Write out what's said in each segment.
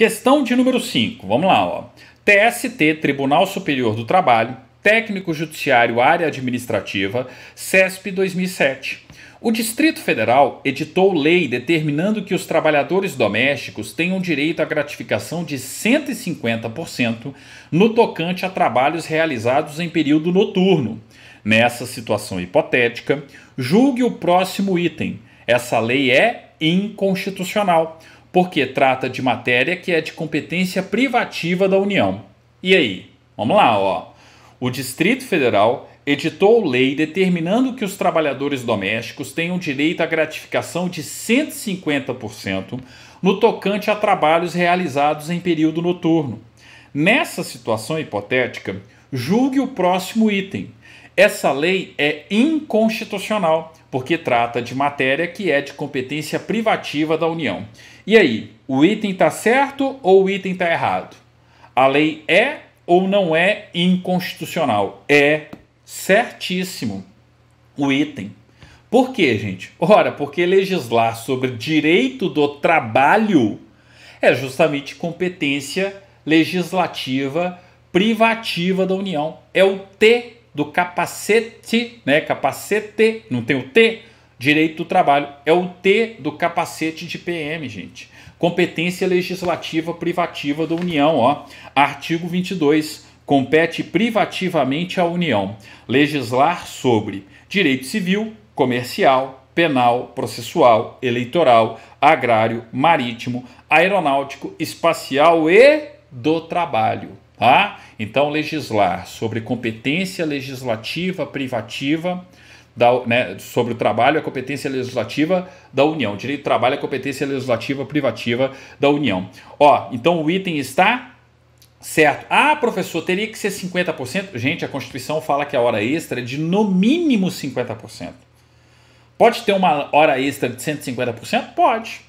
Questão de número 5, vamos lá. Ó. TST, Tribunal Superior do Trabalho, Técnico Judiciário Área Administrativa, CESP 2007. O Distrito Federal editou lei determinando que os trabalhadores domésticos tenham direito à gratificação de 150% no tocante a trabalhos realizados em período noturno. Nessa situação hipotética, julgue o próximo item. Essa lei é inconstitucional porque trata de matéria que é de competência privativa da União. E aí? Vamos lá, ó. O Distrito Federal editou lei determinando que os trabalhadores domésticos tenham direito à gratificação de 150% no tocante a trabalhos realizados em período noturno. Nessa situação hipotética, julgue o próximo item. Essa lei é inconstitucional porque trata de matéria que é de competência privativa da União. E aí, o item está certo ou o item está errado? A lei é ou não é inconstitucional? É certíssimo o item. Por quê, gente? Ora, porque legislar sobre direito do trabalho é justamente competência legislativa privativa da União. É o T do capacete, né? Capacete, não tem o T, direito do trabalho. É o T do capacete de PM, gente. Competência legislativa privativa da União, ó. Artigo 22. Compete privativamente à União legislar sobre direito civil, comercial, penal, processual, eleitoral, agrário, marítimo, aeronáutico, espacial e do trabalho. Tá? Então, legislar sobre competência legislativa privativa, da, né, sobre o trabalho e a competência legislativa da União. Direito do trabalho e a competência legislativa privativa da União. Ó, então o item está certo. Ah, professor, teria que ser 50%? Gente, a Constituição fala que a hora extra é de no mínimo 50%. Pode ter uma hora extra de 150%? Pode.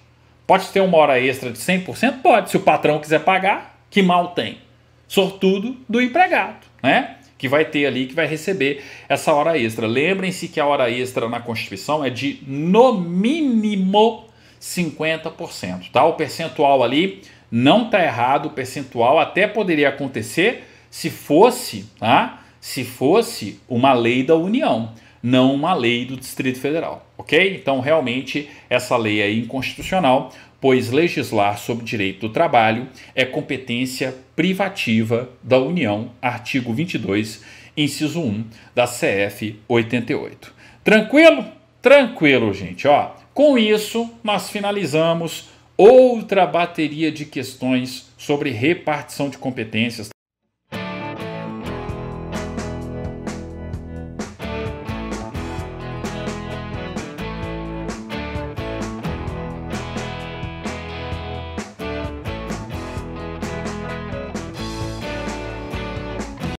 Pode ter uma hora extra de 100%? Pode. Se o patrão quiser pagar, que mal tem sortudo do empregado, né? Que vai ter ali, que vai receber essa hora extra. Lembrem-se que a hora extra na Constituição é de no mínimo 50%, tá? O percentual ali não tá errado, o percentual até poderia acontecer se fosse, tá? Se fosse uma lei da União não uma lei do Distrito Federal, ok? Então, realmente, essa lei é inconstitucional, pois legislar sobre direito do trabalho é competência privativa da União, artigo 22, inciso 1 da CF 88. Tranquilo? Tranquilo, gente, ó. Com isso, nós finalizamos outra bateria de questões sobre repartição de competências